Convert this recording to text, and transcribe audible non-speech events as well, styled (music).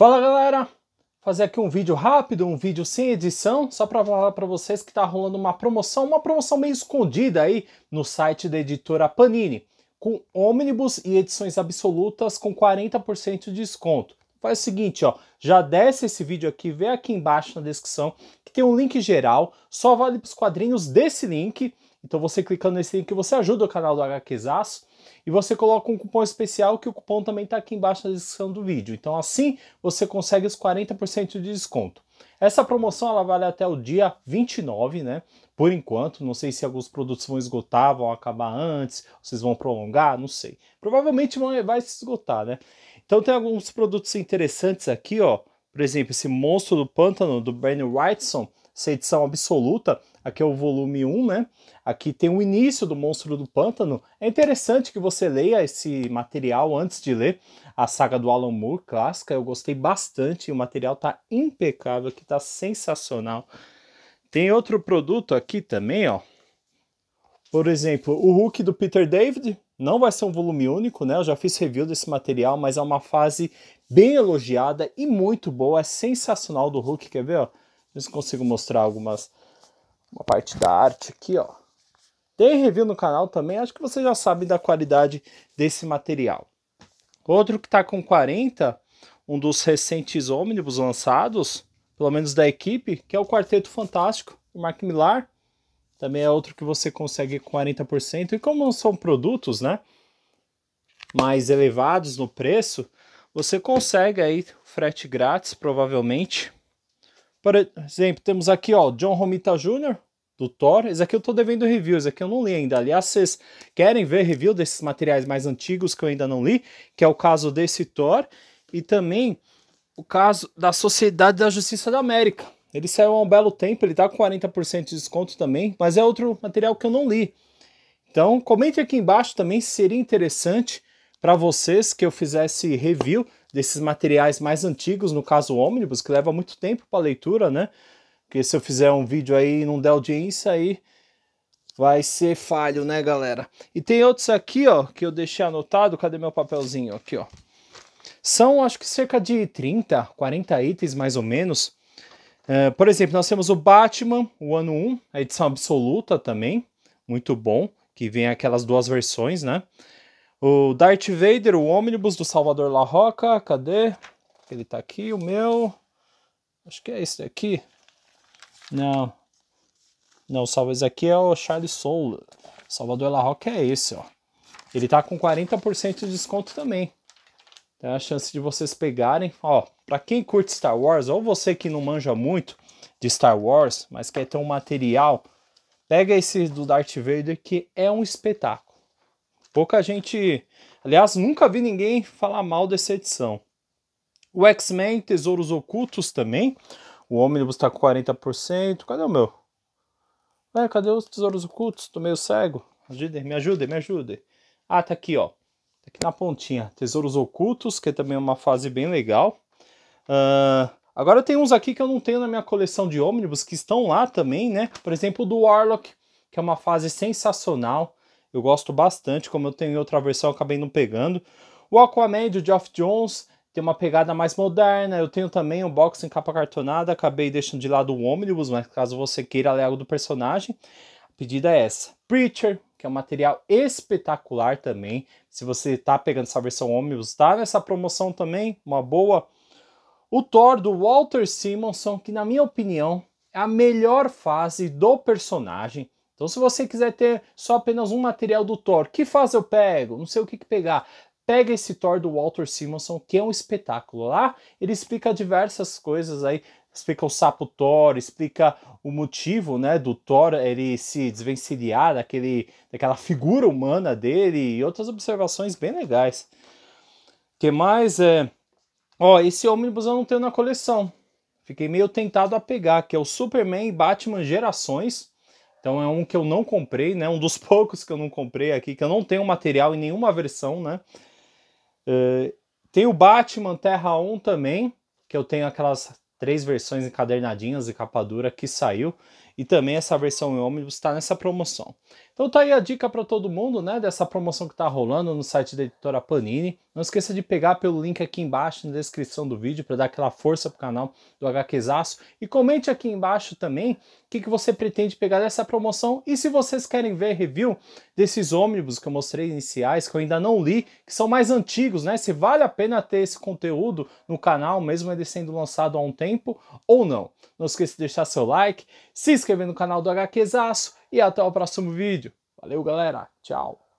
Fala galera, Vou fazer aqui um vídeo rápido, um vídeo sem edição, só para falar para vocês que está rolando uma promoção, uma promoção meio escondida aí no site da editora Panini, com ônibus e edições absolutas com 40% de desconto. Faz o seguinte, ó, já desce esse vídeo aqui, vê aqui embaixo na descrição que tem um link geral, só vale para os quadrinhos desse link. Então você clicando nesse link você ajuda o canal do HQzaço e você coloca um cupom especial que o cupom também está aqui embaixo na descrição do vídeo. Então assim você consegue os 40% de desconto. Essa promoção ela vale até o dia 29, né? Por enquanto, não sei se alguns produtos vão esgotar, vão acabar antes, vocês vão prolongar, não sei. Provavelmente vão, vai se esgotar, né? Então tem alguns produtos interessantes aqui, ó. Por exemplo, esse monstro do pântano do Bernie Wrightson essa edição absoluta, aqui é o volume 1, né? Aqui tem o início do Monstro do Pântano. É interessante que você leia esse material antes de ler a saga do Alan Moore clássica. Eu gostei bastante, o material tá impecável, aqui tá sensacional. Tem outro produto aqui também, ó. Por exemplo, o Hulk do Peter David, não vai ser um volume único, né? Eu já fiz review desse material, mas é uma fase bem elogiada e muito boa, é sensacional do Hulk, quer ver, ó? Ver se consigo mostrar algumas. Uma parte da arte aqui, ó. Tem review no canal também, acho que você já sabe da qualidade desse material. Outro que tá com 40, um dos recentes ônibus lançados, pelo menos da equipe, que é o Quarteto Fantástico, o Mark Millar. Também é outro que você consegue com 40%. E como não são produtos, né? Mais elevados no preço, você consegue aí frete grátis, provavelmente. Por exemplo, temos aqui ó, John Romita Jr., do Thor. Esse aqui eu tô devendo review, esse aqui eu não li ainda. Aliás, vocês querem ver review desses materiais mais antigos que eu ainda não li, que é o caso desse Thor, e também o caso da Sociedade da Justiça da América. Ele saiu há um belo tempo, ele tá com 40% de desconto também, mas é outro material que eu não li. Então, comente aqui embaixo também se seria interessante para vocês que eu fizesse review desses materiais mais antigos, no caso o ônibus, que leva muito tempo para leitura, né? Porque se eu fizer um vídeo aí e não der audiência, aí vai ser falho, né, galera? E tem outros aqui, ó, que eu deixei anotado. Cadê meu papelzinho? Aqui, ó. São, acho que cerca de 30, 40 itens, mais ou menos. É, por exemplo, nós temos o Batman, o ano 1, a edição absoluta também, muito bom, que vem aquelas duas versões, né? O Darth Vader, o ônibus do Salvador La Roca, cadê? Ele tá aqui, o meu. Acho que é esse daqui. Não. Não, salvo esse aqui é o Charles Soul. Salvador La Roca é esse, ó. Ele tá com 40% de desconto também. Tem a chance de vocês pegarem. Ó, pra quem curte Star Wars, ou você que não manja muito de Star Wars, mas quer ter um material, pega esse do Darth Vader que é um espetáculo. Pouca gente. Aliás, nunca vi ninguém falar mal dessa edição. O X-Men Tesouros Ocultos também. O ônibus está com 40%. Cadê o meu? cadê os tesouros ocultos? Tô meio cego. Ajudem, me ajudem, me ajudem. Ah, tá aqui, ó. Tá aqui na pontinha. Tesouros ocultos, que é também é uma fase bem legal. Uh, agora tem uns aqui que eu não tenho na minha coleção de ônibus, que estão lá também, né? Por exemplo, do Warlock, que é uma fase sensacional. Eu gosto bastante, como eu tenho outra versão, eu acabei não pegando. O Aquaman do Geoff Jones tem uma pegada mais moderna. Eu tenho também um box em capa cartonada, acabei deixando de lado o Omnibus, mas caso você queira ler algo do personagem, a pedida é essa. Preacher, que é um material espetacular também. Se você está pegando essa versão Omnibus, está nessa promoção também, uma boa. O Thor do Walter Simonson, que na minha opinião é a melhor fase do personagem. Então, se você quiser ter só apenas um material do Thor, que faz eu pego? Não sei o que, que pegar pega esse Thor do Walter Simonson, que é um espetáculo. Lá ele explica diversas coisas aí, explica o sapo Thor, explica o motivo, né, do Thor ele se desvencilhar daquele, daquela figura humana dele e outras observações bem legais. O Que mais é, ó, esse ônibus eu não tenho na coleção. Fiquei meio tentado a pegar, que é o Superman e Batman Gerações então é um que eu não comprei, né? Um dos (laughs) poucos que eu não comprei aqui, que eu não tenho material em nenhuma versão, né? Uh, tem o Batman Terra 1 também, que eu tenho aquelas três versões encadernadinhas e capa dura que saiu. E também essa versão em ônibus está nessa promoção. Então tá aí a dica para todo mundo, né? Dessa promoção que está rolando no site da editora Panini. Não esqueça de pegar pelo link aqui embaixo na descrição do vídeo para dar aquela força pro canal do HQzaço. E comente aqui embaixo também o que, que você pretende pegar dessa promoção. E se vocês querem ver review desses ônibus que eu mostrei iniciais, que eu ainda não li, que são mais antigos, né? Se vale a pena ter esse conteúdo no canal, mesmo ele sendo lançado há um tempo ou não. Não esqueça de deixar seu like, se inscrever inscrever no canal do HQzaço e até o próximo vídeo. Valeu, galera. Tchau.